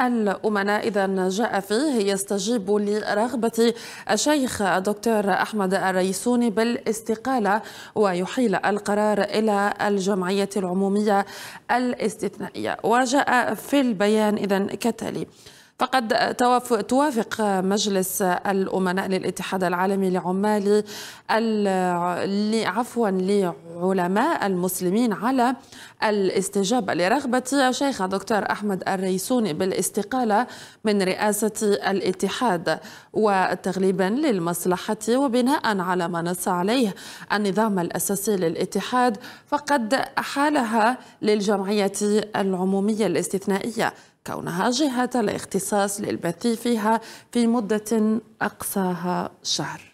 الأمناء إذا جاء فيه يستجيب لرغبة الشيخ الدكتور أحمد الريسوني بالاستقالة ويحيل القرار إلى الجمعية العمومية الاستثنائية وجاء في البيان إذا كالتالي فقد توافق مجلس الأمناء للاتحاد العالمي لعمال عفوا علماء المسلمين على الاستجابة لرغبة شيخ دكتور أحمد الريسوني بالاستقالة من رئاسة الاتحاد وتغليبا للمصلحة وبناء على ما نص عليه النظام الأساسي للاتحاد فقد أحالها للجمعية العمومية الاستثنائية كونها جهة الاختصاص للبث فيها في مدة أقصاها شهر